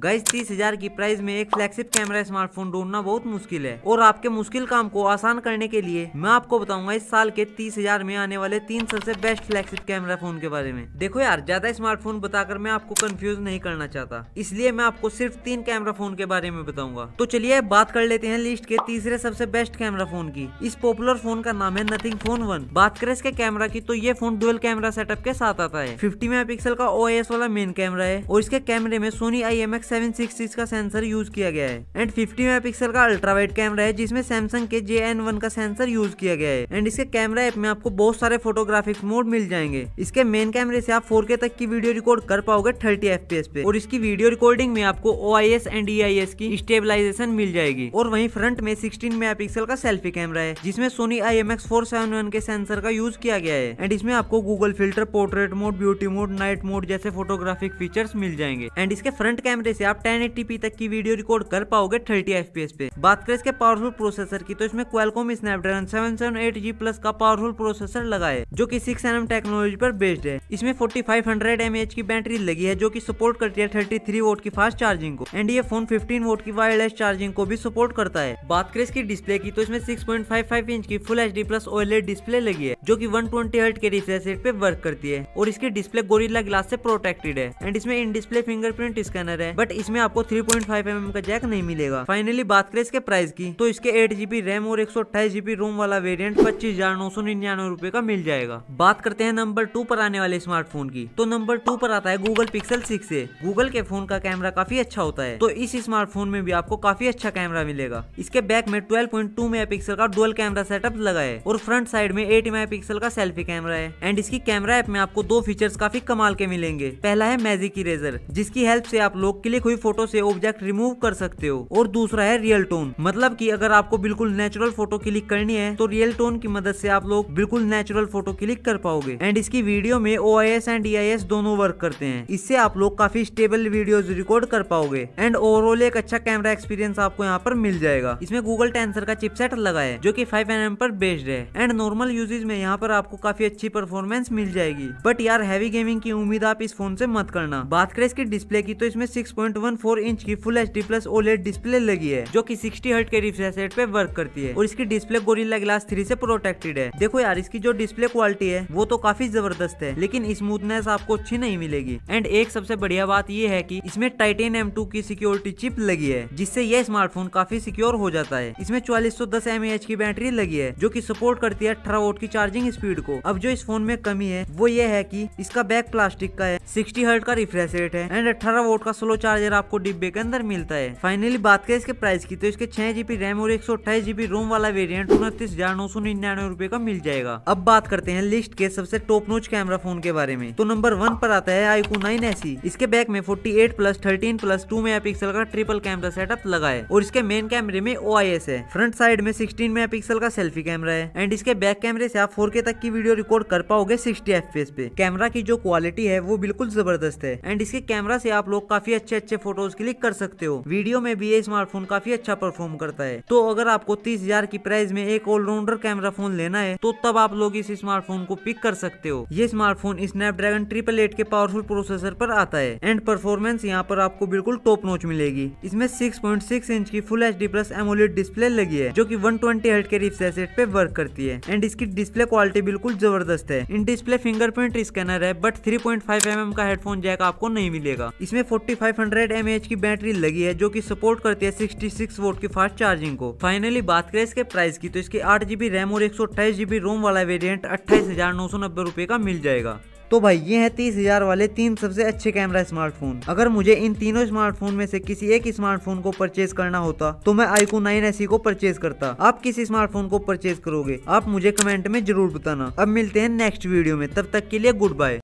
gas तीस हजार की प्राइस में एक फ्लैगशिप कैमरा स्मार्टफोन ढूंढना बहुत मुश्किल है और आपके मुश्किल काम को आसान करने के लिए मैं आपको बताऊंगा इस साल के तीस हजार में आने वाले तीन सबसे बेस्ट फ्लैगशिप कैमरा फोन के बारे में देखो यार ज्यादा स्मार्टफोन बताकर मैं आपको कंफ्यूज नहीं करना चाहता इसलिए मैं आपको सिर्फ तीन कैमरा फोन के बारे में बताऊंगा तो चलिए अब बात कर लेते हैं लिस्ट के तीसरे सबसे बेस्ट कैमरा फोन की इस पॉपुलर फोन का नाम है नथिंग फोन वन बात करें इसके कैमरा की तो ये फोन डुअल कैमरा सेटअप के साथ आता है फिफ्टी मेगा का ओ वाला मेन कैमरा है और इसके कैमरे में सोनी आई एक्स सेवन का सेंसर यूज किया गया है एंड फिफ्टी मेगा का अल्ट्रा वाइट कैमरा है जिसमें सैमसंग के जे एन वन का सेंसर यूज किया गया है एंड इसके कैमरा ऐप में आपको बहुत सारे फोटोग्राफिक मोड मिल जाएंगे इसके मेन कैमरे से आप फोर तक की वीडियो रिकॉर्ड कर पाओगे थर्टी एफ पे और इसकी वीडियो रिकॉर्डिंग में आपको ओ एंड ई की स्टेबिलाईजेशन मिल जाएगी और वही फ्रंट में सिक्सटीन मेगा का सेल्फी कैमरा है जिसमें Sony I M X four seven one के सेंसर का यूज किया गया है एंड इसमें आपको Google filter portrait mode beauty mode night mode जैसे फोटोग्राफिक फीचर्स मिल जाएंगे एंड इसके फ्रंट कैमरे कैमरे से आप 1080p तक की वीडियो रिकॉर्ड कर पाओगे 30 fps पे बात करें इसके पावरफुल प्रोसेसर की तो इसमें क्वालकॉम स्नैपड्रैगन 778G प्लस का पावरफुल प्रोसेसर लगा है जो की सिक्स एनएम टेक्नोलॉजी पर बेस्ड है इसमें 4500 mAh की बैटरी लगी है जो की सपोर्ट करती है 33 वोट की फास्ट चार्जिंग को एंड ये फोन 15 वोट की वायरलेस चार्जिंग को भी सपोर्ट करता है बात करें इसकी डिस्प्ले की तो इसमें 6.55 इंच की full H plus OLED display लगी है जो कि 120 ट्वेंटी हर्ट के रिफ्रेश रेट पे वर्क करती है और इसकी डिस्प्ले गोरिल्ला ग्लास से प्रोटेक्टेड है एंड इसमें इन डिस्प्ले फिंगरप्रिंट स्कैनर है बट इसमें आपको three point five M M का जैक नहीं मिलेगा फाइनली बात करें इसके प्राइस की तो इसके एट जीबी रैम और एक सौ अट्ठाईस जीबी रोम वाला वेरियंट पच्चीस हजार नौ सौ निन्यानवे रूपए का मिल जाएगा बात करते हैं नंबर टू पर आने वाले स्मार्टफोन की तो नंबर टू पर आता है गूगल पिक्सल सिक्स से गूगल के फोन का कैमरा काफी अच्छा होता है तो इस स्मार्टफोन में भी आपको काफी अच्छा कैमरा मिलेगा इसके बैक में twelve point two mega pixel का डुअल कैमरा सेटअप लगा है और फ्रंट साइड में एट मेगा पिक्सल का सेल्फी कैमरा है एंड इसकी कैमरा ऐप में आपको दो फीचर्स काफी कमाल के मिलेंगे पहला है मैजिक इरेजर जिसकी हेल्प से आप लोग क्लिक हुई फोटो से ऑब्जेक्ट रिमूव कर सकते हो और दूसरा है रियल टोन मतलब की अगर आपको बिल्कुल नेचुरल फोटो क्लिक करनी है तो रियल टोन की मदद से आप लोग बिल्कुल नेचुरल फोटो क्लिक कर पाओगे एंड इसकी वीडियो में ओ एंड ई दोनों वर्क करते हैं इससे आप लोग काफी स्टेबल वीडियो रिकॉर्ड कर पाओगे एंड ओवरऑल एक अच्छा कैमरा एक्सपीरियंस आपको यहाँ पर मिल जाएगा इसमें गूगल टेंसर का चिपसेट लगा है जो की फाइव एम पर बेस्ड है एंड नॉर्मल यूजेज में यहाँ पर आपको काफी अच्छी परफॉर्मेंस मिल जाएगी बट यार हैवी गेमिंग की उम्मीद आप इस फोन से मत करना बात करें इसके डिस्प्ले की तो इसमें सिक्स 6.14 इंच की full H D plus OLED display लगी है जो कि 60 हर्ट के रिफ्रेश रेट पे वर्क करती है और इसकी डिस्प्ले गोरिल्ला ग्लास थ्री से प्रोटेक्टेड है देखो यार इसकी जो डिस्प्ले क्वालिटी है वो तो काफी जबरदस्त है लेकिन स्मूथनेस आपको अच्छी नहीं मिलेगी एंड एक सबसे बढ़िया बात ये है की इसमें टाइटेन एम की सिक्योरिटी चिप लगी है जिससे यह स्मार्टफोन काफी सिक्योर हो जाता है इसमें चौलीस सौ दस की बैटरी लगी है जो की सपोर्ट करती है अठारह वोट की चार्जिंग स्पीड को अब जो इस फोन में कमी है वो ये है की इसका बैक प्लास्टिक का है सिक्सटी हर्ट का रिफ्रेश रेट है एंड अठारह वोट का स्लो चार्जर आपको डिब्बे के अंदर मिलता है फाइनली बात करें इसके प्राइस की तो इसके छह जीबी रैम और एक सौ जीबी रोम वाला वेरियंट उनतीस हजार नौ सौ निन्यानवे रूपए का मिल जाएगा अब बात करते हैं लिस्ट के सबसे टॉप नोच कैमरा फोन के बारे में तो नंबर वन पर आता है आईकू नाइन एसी इसके बैक में forty eight plus thirteen plus two mega pixel का ट्रिपल कैमरा सेटअप लगा है और इसके मेन कैमरे में ओ है फ्रंट साइड में सिक्सटीन मेगा पिक्सल का सेल्फी कैमरा है एंड इसके बैक कैमरे से आप फोर तक की वीडियो रिकॉर्ड कर पाओगे सिक्सटी एफ पे कैमरा की जो क्वालिटी है वो बिल्कुल जबरदस्त है एंड इसके कैमरा से आप लोग काफी अच्छा अच्छे अच्छे फोटोज क्लिक कर सकते हो वीडियो में भी ये स्मार्टफोन काफी अच्छा परफॉर्म करता है तो अगर आपको तीस हजार की प्राइस में एक ऑलराउंडर कैमरा फोन लेना है तो तब आप लोग इस स्मार्टफोन को पिक कर सकते हो ये smartphone Snapdragon triple eight के पावरफुल प्रोसेसर पर आता है एंड परफॉर्मेंस यहाँ पर आपको बिल्कुल टॉप नोच मिलेगी इसमें 6.6 इंच की full H D plus AMOLED display लगी है जो कि 120 ट्वेंटी हर्ट के रिफ्रेश रेट पे वर्क करती है एंड इसकी डिस्प्ले क्वालिटी बिल्कुल जबरदस्त है इन डिस्प्ले फिंगरप्रिंट स्कैनर है बट थ्री पॉइंट mm का हेडफोन जैक आपको नहीं मिलेगा इसमें फोर्टी फाइव हंड्रेड एम की बैटरी लगी है जो की सपोर्ट करती है सिक्सटी सिक्स वोट की फास्ट चार्जिंग को फाइनली बात करें इसके प्राइस की तो इसके आठ जीबी रैम और एक सौ अट्ठाईस जीबी रोम वाला वेरियंट अट्ठाईस हजार नौ सौ नब्बे रुपए का मिल जाएगा तो भाई ये है तीस हजार वाले तीन सबसे अच्छे कैमरा स्मार्टफोन अगर मुझे इन तीनों स्मार्टफोन में से किसी एक स्मार्टफोन को परचेज करना होता तो मैं आईको नाइन एस को परचेज करता आप किस स्मार्टफोन को परचेज करोगे आप मुझे कमेंट में जरूर बताना अब मिलते हैं नेक्स्ट वीडियो में तब तक के लिए गुड बाय